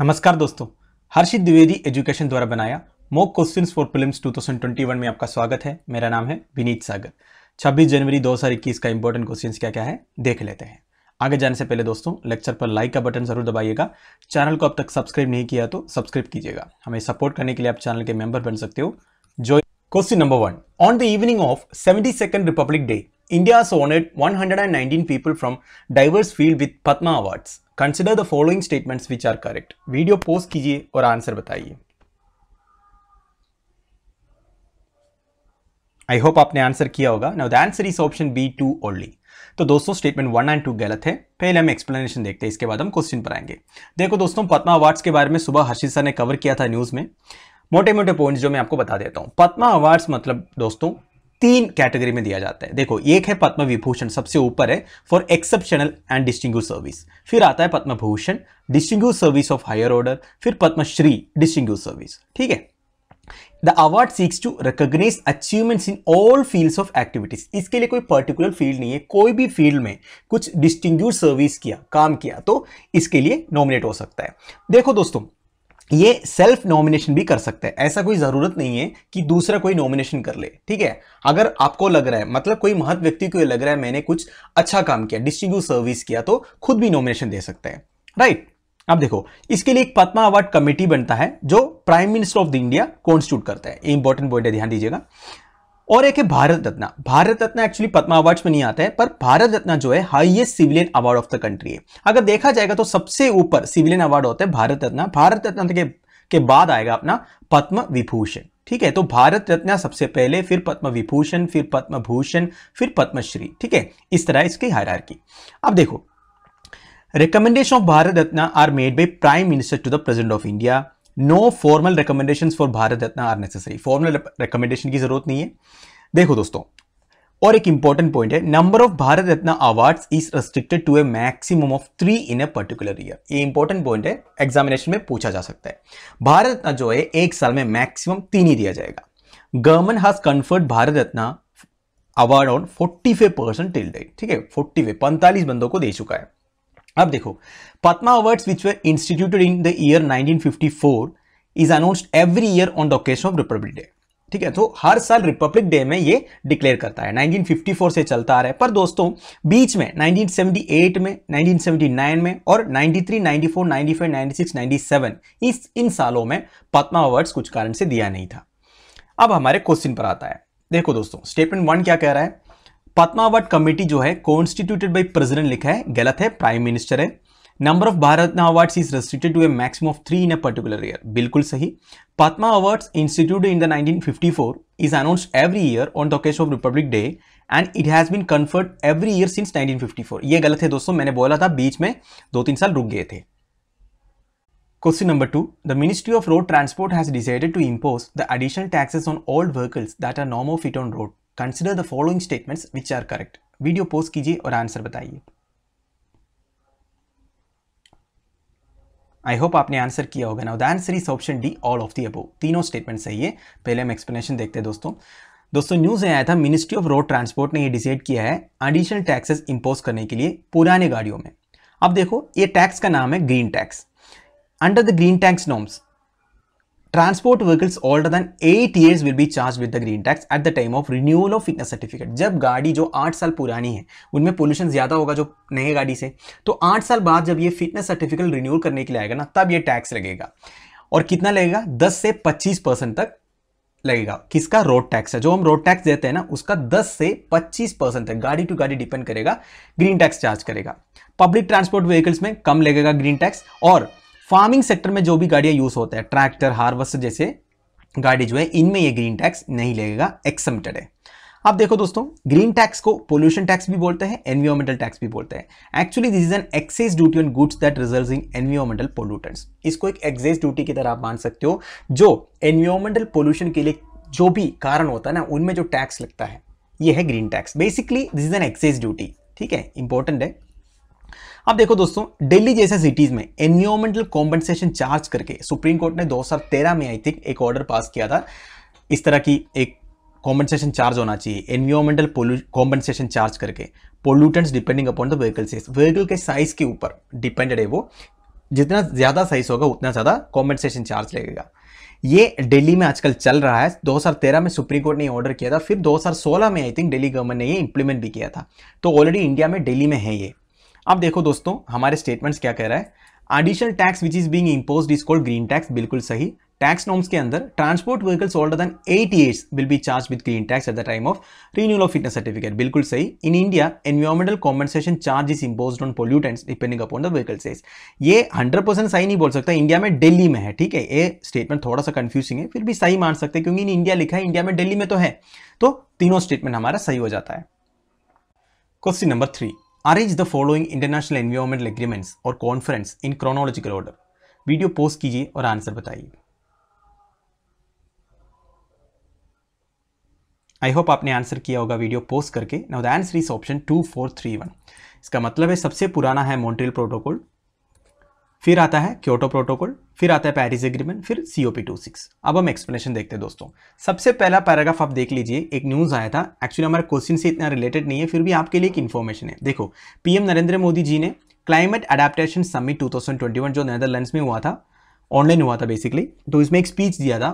नमस्कार दोस्तों हर्षित द्विवेदी एजुकेशन द्वारा बनाया मोक क्वेश्चंस फॉर प्रीलिम्स 2021 में आपका स्वागत है मेरा नाम है विनीत सागर 26 जनवरी 2021 का इंपॉर्टेंट क्वेश्चंस क्या क्या है देख लेते हैं आगे जाने से पहले दोस्तों लेक्चर पर लाइक का बटन जरूर दबाइएगा चैनल को अब तक सब्सक्राइब नहीं किया तो सब्सक्राइब कीजिएगा हमें सपोर्ट करने के लिए आप चैनल के मेंबर बन सकते हो जो question number one on the evening of seventy Republic Day India has honored 119 people from diverse field with Padma Awards. Consider the following statements which are correct. Video post कीजिए और answer बताइए I hope आपने answer किया होगा now the answer is option B two only तो दोस्तों statement one and to गलत है पहले हम एक्सप्लेनेशन देखते हैं इसके बाद हम क्वेश्चन पर आएंगे देखो दोस्तों पद्मा अवार्ड्स के बारे में सुबह हर्षित सर ने कवर किया था न्यूज़ में मोटे मोटे पॉइंट्स जो मैं आपको बता देता हूँ पद्मा अवार्ड्स मतलब दोस्तों तीन कैटेगरी में दिया जाता है देखो एक है पद्म विभूषण सबसे ऊपर है for exceptional and distinguished service फिर आता है Padma Bhushan distinguished service of higher order फिर पद्मश्री डिस्टिंग सर्विस ठीक है the award seeks to recognise achievements in all fields of activities इसके लिए कोई पर्टिकुलर फील्ड नहीं है कोई भी फील्ड में कुछ डिस्टिंग सर्विस किया काम किया तो इसके लिए नॉमिनेट हो सकता है देखो दोस्तों ये सेल्फ नॉमिनेशन भी कर सकते हैं ऐसा कोई ज़रूरत नहीं है कि दूसरा कोई नॉमिनेशन कर ले ठीक है अगर आपको लग रहा है मतलब कोई महत्व व्यक्ति को लग रहा है मैंने कुछ अच्छा काम किया डिस्ट्रीब्यूट सर्विस किया तो खुद भी नॉमिनेशन दे सकते हैं राइट अब देखो इसके लिए एक पद्मा अवार्ड कमेटी बनता है जो prime minister of the India constitute करता है इंपॉर्टेंट पॉइंट है ध्यान दीजिएगा और एक है भारत रत्न भारत रत्न एक्चुअली पद्मा अवार्ड्स में नहीं आता है पर भारत रत्न जो है highest civilian award of the country है अगर देखा जाएगा तो सबसे ऊपर सिविलियन अवार्ड होता है भारत रत्न भारत रत्न के, के बाद आएगा अपना पद्म विभूषण ठीक है तो भारत रत्न सबसे पहले फिर पद्म विभूषण फिर पद्म भूषण फिर पद्मश्री ठीक है इस तरह इसकी हायरार्की अब देखो recommendation of Bharat Ratna are made by prime minister to the president of India no formal recommendation for Bharat Ratna are necessary formal recommendation की जरूरत नहीं है देखो दोस्तों और एक इंपॉर्टेंट पॉइंट है number of Bharat Ratna awards is restricted to a maximum of three in a particular year ये इंपॉर्टेंट पॉइंट है एग्जामिनेशन में पूछा जा सकता है भारत रत्न जो है एक साल में मैक्सिमम तीन ही दिया जाएगा government has conferred Bharat Ratna award on forty five percent till date ठीक है फोर्टी फाइव पैंतालीस बंदों को दे चुका है अब देखो Padma awards which were instituted in the year 1954 is announced every year on the occasion of Republic Day ठीक है तो हर साल रिपब्लिक डे में ये डिक्लेयर करता है 1954 से चलता आ रहा है पर दोस्तों बीच में 1978 में 1979 में और 93, 94, 95, 96, 97 इस इन सालों में पद्मा अवार्ड्स कुछ कारण से दिया नहीं था अब हमारे क्वेश्चन पर आता है देखो दोस्तों स्टेटमेंट वन क्या कह रहा है पद्मावट कमेटी जो है कॉन्स्टिट्यूटेड बाई प्रेजिडेंट लिखा है गलत है प्राइम मिनिस्टर है number of Bharat awards is restricted to a maximum of three in a particular year बिल्कुल सही Padma awards institute in the 1954 is announce every year on the occasion of Republic Day and it has been conferred every year since 1954 ये गलत है दोस्तों मैंने बोला था बीच में दो तीन साल रुक गए थे question number two the ministry of road transport has decided to impose the additional taxes on all vehicles that are नॉमो fit on road consider the following statements which are correct video post कीजिए और answer बताइए I hope आपने answer किया होगा ना the answer is option D all of the above तीनों statement सही है पहले हम एक्सप्लेनेशन देखते हैं दोस्तों दोस्तों न्यूज़ आया था मिनिस्ट्री ऑफ रोड ट्रांसपोर्ट ने ये डिसाइड किया है एडिशनल टैक्सेस इंपोज करने के लिए पुराने गाड़ियों में अब देखो ये टैक्स का नाम है green tax under the green tax norms transport vehicles older than eight years will be charge with the green tax at the time of renewal of fitness certificate जब गाड़ी जो आठ साल पुरानी है उनमें पोल्यूशन ज़्यादा होगा जो नए गाड़ी से तो आठ साल बाद जब ये फिटनेस सर्टिफिकेट रिन्यूअल करने के लिए आएगा ना तब ये टैक्स लगेगा और कितना लगेगा दस से पच्चीस परसेंट तक लगेगा किसका रोड टैक्स है जो हम रोड टैक्स देते हैं ना उसका दस से पच्चीस परसेंट तक गाड़ी टू गाड़ी डिपेंड करेगा ग्रीन टैक्स चार्ज करेगा पब्लिक ट्रांसपोर्ट व्हीकल्स में कम लगेगा ग्रीन टैक्स और फार्मिंग सेक्टर में जो भी गाड़ियां यूज होता है ट्रैक्टर हार्वेस्टर जैसे गाड़ी जो है इनमें यह ग्रीन टैक्स नहीं लगेगा एक्समिटेड है अब देखो दोस्तों ग्रीन टैक्स को पोल्यूशन टैक्स भी बोलते हैं एनवायरमेंटल टैक्स भी बोलते हैं actually this is an excess duty on goods that result in environmental pollutants इसको एक एक्सेस ड्यूटी की तरह आप मान सकते हो जो एनवायरमेंटल पोल्यूशन के लिए जो भी कारण होता है ना उनमें जो टैक्स लगता है ये है green tax basically this is an excess duty ठीक है इंपॉर्टेंट है अब देखो दोस्तों दिल्ली जैसे सिटीज में एनवायरमेंटल कॉम्पनसेशन चार्ज करके सुप्रीम कोर्ट ने 2013 में आई थिंक एक ऑर्डर पास किया था इस तरह की एक कॉम्पनसेशन चार्ज होना चाहिए एनवायरमेंटल कॉम्पनसेशन चार्ज करके pollutants depending upon the vehicle size vehicle के साइज के ऊपर डिपेंडेड है वो जितना ज़्यादा साइज होगा उतना ज़्यादा कॉम्पनसेशन चार्ज लगेगा ये दिल्ली में आजकल चल रहा है 2013 में सुप्रीम कोर्ट ने ऑर्डर किया था फिर 2016 में आई थिंक दिल्ली गवर्नमेंट ने ये इंप्लीमेंट भी किया था तो ऑलरेडी इंडिया में दिल्ली में है ये अब देखो दोस्तों हमारे स्टेटमेंट्स क्या कह रहा है additional tax which is being impose is called green tax बिल्कुल सही टैक्स नॉर्म्स के अंदर transport vehicles older than eight years will be charge with green tax at the time of renewal of fitness certificate बिल्कुल सही in India environmental compensation charge is impose on pollutants depending upon the vehicle size ये 100 percent सही नहीं बोल सकता India में daily में है ठीक है ये स्टेटमेंट थोड़ा सा कंफ्यूजिंग है फिर भी सही मान सकते हैं क्योंकि इन इंडिया लिखा है इंडिया में डेली में तो है तो तीनों स्टेटमेंट हमारा सही हो जाता है question number three arrange the following international environmental agreements और conference in chronological order video post कीजिए और आंसर बताइए आई होप आपने आंसर किया होगा वीडियो पोस्ट करके now the answer is option two four three one इसका मतलब है सबसे पुराना है मॉन्ट्रियल प्रोटोकॉल फिर आता है क्योटो प्रोटोकॉल फिर आता है पेरिस एग्रीमेंट फिर C O P two six अब हम एक्सप्लेनेशन देखते हैं दोस्तों सबसे पहला पैराग्राफ आप देख लीजिए एक न्यूज़ आया था एक्चुअली हमारे क्वेश्चन से इतना रिलेटेड नहीं है फिर भी आपके लिए एक इन्फॉर्मेशन है देखो पीएम नरेंद्र मोदी जी ने क्लाइमेट अडेप्टेशन समिट 2021 जो नेदरलैंड्स में हुआ था ऑनलाइन हुआ था बेसिकली तो इसमें एक स्पीच दिया था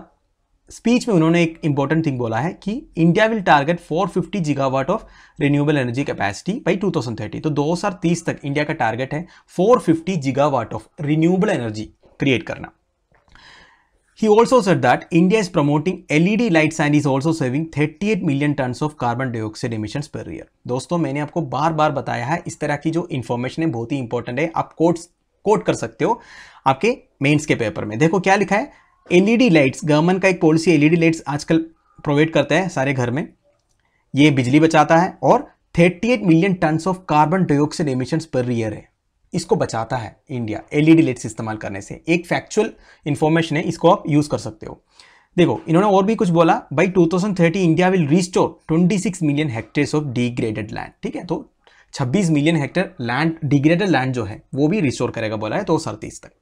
स्पीच में उन्होंने एक इंपॉर्टेंट थिंग बोला है कि India will target 450 gigawatt of renewable energy capacity by 2030 तो 2030 तक इंडिया का टारगेट है 450 gigawatt of renewable energy create करना he also said that India is promoting LED lights and is also saving 38 million tons of carbon dioxide emission per year दोस्तों मैंने आपको बार बार बताया है इस तरह की जो इन्फॉर्मेशन है बहुत ही इंपॉर्टेंट है आप कोट्स कोट कर सकते हो आपके मेंस के पेपर में देखो क्या लिखा है एलईडी लाइट्स गवर्नमेंट का एक पॉलिसी एलईडी लाइट्स आजकल प्रोवाइड करते हैं सारे घर में ये बिजली बचाता है और 38 million tons of carbon dioxide emissions per year है इसको बचाता है इंडिया एलईडी लाइट्स इस्तेमाल करने से एक फैक्चुअल इन्फॉर्मेशन है इसको आप यूज़ कर सकते हो देखो इन्होंने और भी कुछ बोला by 2030 India will restore 26 million hectares of degraded land ठीक है तो 26 million hectare land degraded land जो है वो भी रिस्टोर करेगा बोला है तो सड़तीस तक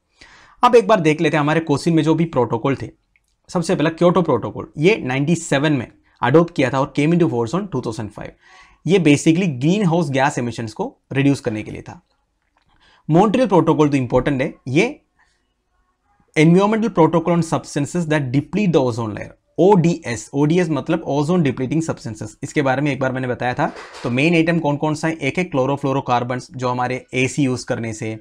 अब एक बार देख लेते हैं हमारे कोसिन में जो भी प्रोटोकॉल थे सबसे पहला क्योटो प्रोटोकॉल ये 97 में अडोप्ट किया था और came into force on 2005 ये basically green house gas emissions को रिड्यूस करने के लिए था मोन्ट्रियल प्रोटोकॉल तो इंपॉर्टेंट है ये environmental protocol on substances that deplete the ozone layer ODS, ODS मतलब ओजोन डिप्लीटिंग सब्सटेंसेस इसके बारे में एक बार मैंने बताया था तो मेन आइटम कौन कौन सा है एक है क्लोरोफ्लोरोकार्बन जो हमारे एसी यूज़ करने से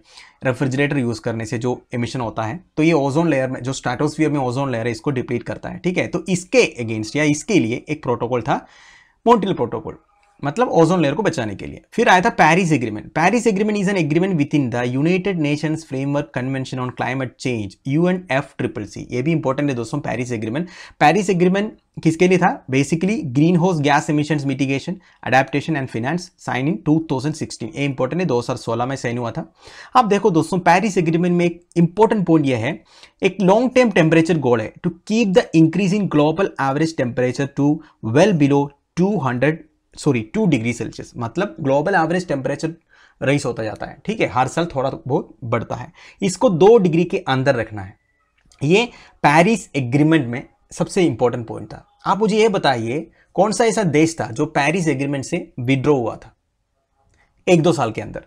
रेफ्रिजरेटर यूज़ करने से जो एमिशन होता है तो ये ओजोन लेयर में जो स्ट्रेटोस्फीयर में ओजोन लेयर है इसको डिप्लीट करता है ठीक है तो इसके अगेंस्ट या इसके लिए एक प्रोटोकॉल था मोन्टिल प्रोटोकॉल मतलब ओजोन लेयर को बचाने के लिए फिर आया था Paris agreement Paris agreement is an agreement within the United Nations framework convention on climate change U N F triple C ये भी इंपॉर्टेंट है दोस्तों पैरिस एग्रीमेंट पैरिस एग्रीमेंट किसके लिए था basically green house gas emission mitigation adaptation and finance sign in two ये important है दो में साइन हुआ था अब देखो दोस्तों पैरिस एग्रीमेंट में एक इंपॉर्टेंट पॉइंट यह है एक लॉन्ग टर्म टेम्परेचर गोल है to keep the increase in global average temperature to well below 200 sorry two degree Celsius मतलब ग्लोबल एवरेज टेम्परेचर रेस होता जाता है ठीक है हर साल थोड़ा बहुत बढ़ता है इसको दो डिग्री के अंदर रखना है ये पेरिस एग्रीमेंट में सबसे इंपॉर्टेंट पॉइंट था आप मुझे ये बताइए कौन सा ऐसा देश था जो पेरिस एग्रीमेंट से विड्रॉ हुआ था एक दो साल के अंदर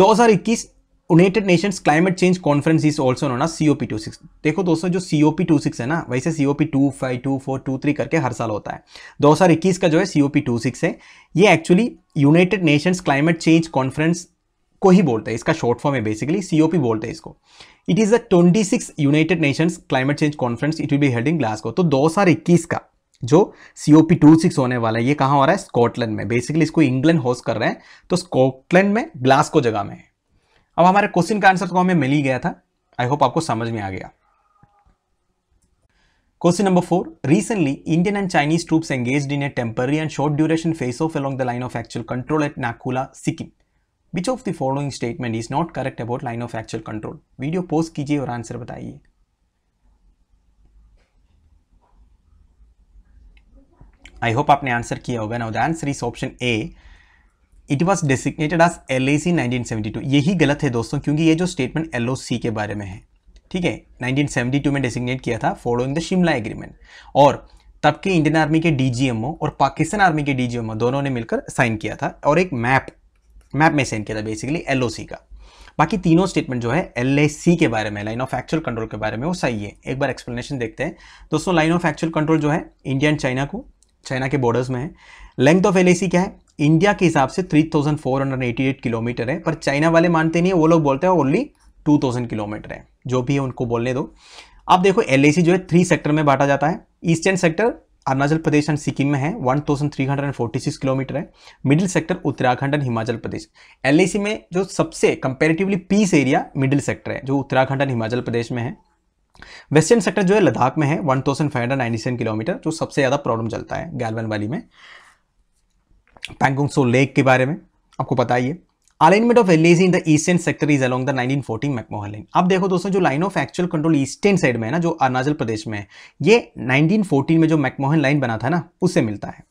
2021 United Nations climate change conference is also ना C O P two six देखो दोस्तों जो C O P two six है ना वैसे C O P two five two four two three करके हर साल होता है दो हज़ार इक्कीस का जो है C O P two six है ये actually United Nations climate change conference को ही बोलते हैं इसका शॉर्ट फॉर्म है बेसिकली सी ओ पी बोलते हैं इसको it is the twenty six United Nations climate change conference it will be held in Glasgow तो दो हज़ार इक्कीस का जो C O P two six होने वाला है ये कहाँ हो रहा है स्कॉटलैंड में बेसिकली इसको इंग्लैंड होस्ट कर रहे हैं तो स्कॉटलैंड में ग्लासगो जगह में अब हमारे क्वेश्चन का आंसर तो हमें मिल ही गया था आई होप आपको समझ में आ गया question number four recently Indian and Chinese troops engage in a temporary and short duration face off along the line of actual control at Nakula Sikkim which of the following statement is not correct about line of actual control video post कीजिए और answer बताइए I hope आपने answer किया होगा now the answer is option A it was designated as L A C यही गलत है दोस्तों क्योंकि ये जो स्टेटमेंट एल के बारे में है ठीक है 1972 में डेसिग्नेट किया था फॉलोइंग द शिमला एग्रीमेंट और तब के इंडियन आर्मी के डीजीएमओ और पाकिस्तान आर्मी के डीजीएमओ दोनों ने मिलकर साइन किया था और एक मैप मैप में साइन किया था बेसिकली एल का बाकी तीनों स्टेटमेंट जो है एल के बारे में लाइन ऑफ एक्चुअल कंट्रोल के बारे में वो सही है एक बार एक्सप्लेनेशन देखते हैं दोस्तों लाइन ऑफ एक्चुअल कंट्रोल जो है इंडिया एंड चाइना को चाइना के बॉर्डर्स में है लेंथ ऑफ एल क्या है इंडिया के हिसाब से 3,488 किलोमीटर है पर चाइना वाले मानते नहीं है वो लोग बोलते हैं ओनली 2,000 किलोमीटर है जो भी है उनको बोलने दो अब देखो एल जो है थ्री सेक्टर में बांटा जाता है eastern sector Arunachal Pradesh and Sikkim में है 1346 किलोमीटर है middle sector Uttarakhand and Himachal Pradesh L में जो सबसे comparatively peace area middle sector है जो उत्तराखंड एंड हिमाचल प्रदेश में है वेस्टर्न सेक्टर जो है लद्दाख में है 1597 किलोमीटर जो सबसे ज़्यादा प्रॉब्लम चलता है गैलवन वाली में पैंगोंग सो लेक के बारे में आपको पता ही alignment of LAC in the eastern sector is along the 1940 McMahon line अब देखो दोस्तों जो line of actual control eastern side में है ना जो अरुणाचल प्रदेश में है ये 1914 में जो मैकमोहन लाइन बना था ना उससे मिलता है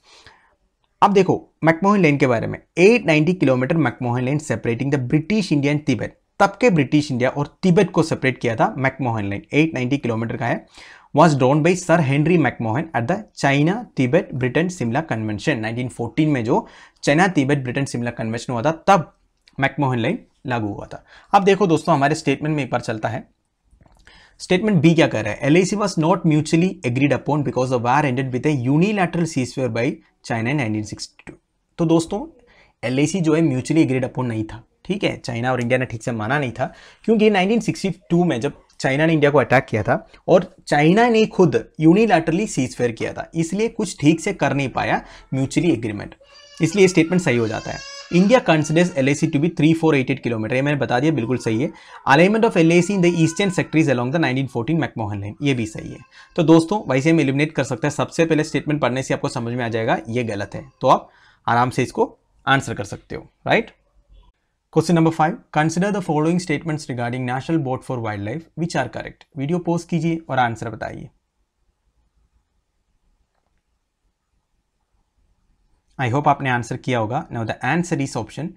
अब देखो मैकमोहन लेन के बारे में 890 kilometre McMahon line separating the British India and Tibet तब के ब्रिटिश इंडिया और तिब्बत को सेपरेट किया था मैकमोहन लेन 890 किलोमीटर का है was drawn by Sir Henry McMahon at the China Tibet Britain Shimla convention 1914 में जो China Tibet Britain Shimla convention हुआ था तब मैकमोहन लाइन लागू हुआ था अब देखो दोस्तों हमारे स्टेटमेंट में एक बार चलता है स्टेटमेंट बी क्या कर रहा है L I C was not mutually agreed upon because the war ended with a unilateral cease fire by China in 1962 तो दोस्तों एल जो है म्यूचुअली एग्रीड अपॉन नहीं था ठीक है चाइना और इंडिया ने ठीक से माना नहीं था क्योंकि 1962 में जब चाइना ने इंडिया को अटैक किया था और चाइना ने खुद यूनिलैटरली सीज फेयर किया था इसलिए कुछ ठीक से कर नहीं पाया म्यूचुअली एग्रीमेंट इसलिए स्टेटमेंट सही हो जाता है India considers L I C to be three four eight eight kilometre ये मैंने बता दिया बिल्कुल सही है alignment of L I C in the eastern sector is along the nineteen fourteen McMahon line ये भी सही है तो दोस्तों वैसे हम एलिमिनेट कर सकते हैं सबसे पहले स्टेटमेंट पढ़ने से आपको समझ में आ जाएगा ये गलत है तो आप आराम से इसको आंसर कर सकते हो right Question number five consider the following statements regarding national board for wild life which are correct video post कीजिए और आंसर बताइए आई होप आपने आंसर किया होगा now the answer is option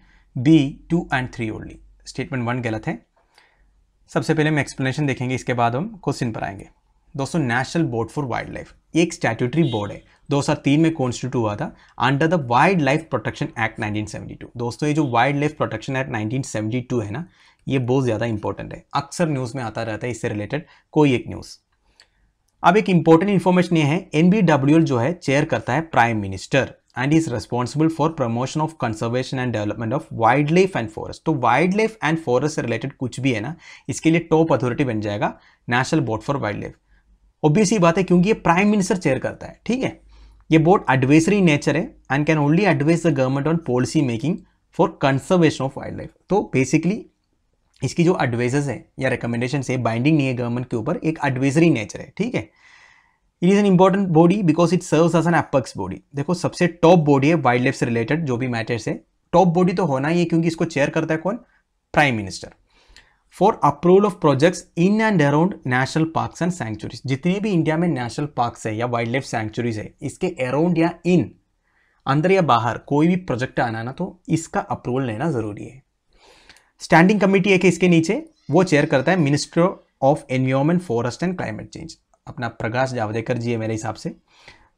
B two and three only statement one गलत है सबसे पहले हम एक्सप्लेनेशन देखेंगे इसके बाद हम क्वेश्चन पर आएंगे दोस्तों national board for wild life एक स्टैट्यूटरी बोर्ड है 2003 में कॉन्स्टिट्यूट हुआ था under the wild life protection act 1972 दोस्तों ये जो वाइल्ड लाइफ प्रोटेक्शन एक्ट 1972 है ना ये बहुत ज़्यादा इंपॉर्टेंट है अक्सर न्यूज़ में आता रहता है इससे रिलेटेड कोई एक न्यूज़ अब एक इंपॉर्टेंट इन्फॉर्मेशन ये है एन जो है चेयर करता है prime minister and is responsible for promotion of conservation and development of wild life and forest तो वाइल्ड लाइफ एंड फॉरेस्ट से रिलेटेड कुछ भी है ना इसके लिए टॉप अथॉरिटी बन जाएगा national board for wild life obvious ही बात है क्योंकि ये प्राइम मिनिस्टर चेयर करता है ठीक है ये बोर्ड एडवाइजरी नेचर है and can only advise the government on policy making for conservation of wild life तो बेसिकली इसकी जो एडवाइजेस है या रिकमेंडेशन है बाइंडिंग नहीं है गवर्नमेंट के ऊपर एक एडवाइजरी नेचर है ठीक है it is an important body because it serves as an apex body देखो सबसे टॉप बॉडी है वाइल्ड लाइफ से रिलेटेड जो भी मैटर्स है टॉप बॉडी तो होना ही है क्योंकि इसको चेयर करता है कौन prime minister for approval of projects in and around national parks and sanctuaries जितने भी इंडिया में नेशनल पार्क्स है या वाइल्ड लाइफ सेंचुरीज है इसके अराउंड या इन अंदर या बाहर कोई भी प्रोजेक्ट आना ना तो इसका अप्रूवल लेना ज़रूरी है स्टैंडिंग कमेटी है कि इसके नीचे वो चेयर करता है ministry of environment forest and climate change अपना प्रकाश जावड़ेकर जी है मेरे हिसाब से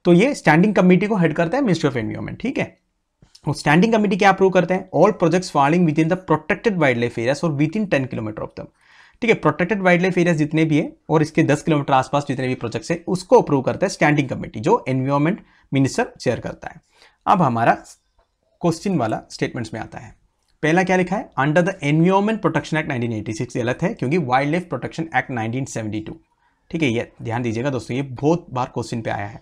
तो ये स्टैंडिंग कमेटी को हेड करता है मिनिस्ट्री ऑफ एनवायरमेंट ठीक है और स्टैंडिंग कमेटी क्या अप्रूव करते हैं all projects falling within the protected wild life areas और within ten kilometre of them ठीक है प्रोटेक्टेड वाइल्ड लाइफ एरियाज जितने भी है और इसके दस किलोमीटर आसपास जितने भी प्रोजेक्ट्स है उसको अप्रूव करता है स्टैंडिंग कमेटी जो एनवायरमेंट मिनिस्टर चेयर करता है अब हमारा क्वेश्चन वाला स्टेटमेंट्स में आता है पहला क्या लिखा है under the environment protection act 1986 गलत है क्योंकि वाइल्ड लाइफ प्रोटेक्शन एक्ट 1972 ठीक है ये ध्यान दीजिएगा दोस्तों ये बहुत बार क्वेश्चन पे आया है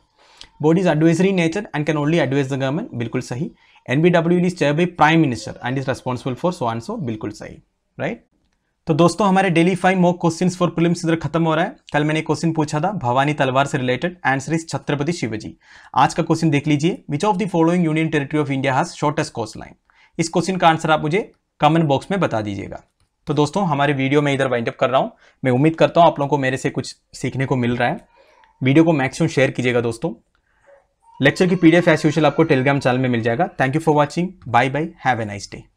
bodies advisory nature and can only advise the government बिल्कुल सही NBWL is chair by prime minister and is responsible for so and so बिल्कुल सही राइट तो दोस्तों हमारे daily five mock questions for prelims इधर खत्म हो रहा है कल मैंने क्वेश्चन पूछा था भवानी तलवार से related answer is Chhatrapati Shivaji आज का क्वेश्चन देख लीजिए which of the following union territory of India has shortest coast line इस क्वेश्चन का आंसर आप मुझे कमेंट बॉक्स में बता दीजिएगा तो दोस्तों हमारे वीडियो में इधर वाइंड अप कर रहा हूँ मैं उम्मीद करता हूँ आप लोगों को मेरे से कुछ सीखने को मिल रहा है वीडियो को मैक्सिमम शेयर कीजिएगा दोस्तों लेक्चर की पीडीएफ एज यूजल आपको टेलीग्राम चैनल में मिल जाएगा thank you for watching bye bye have a nice day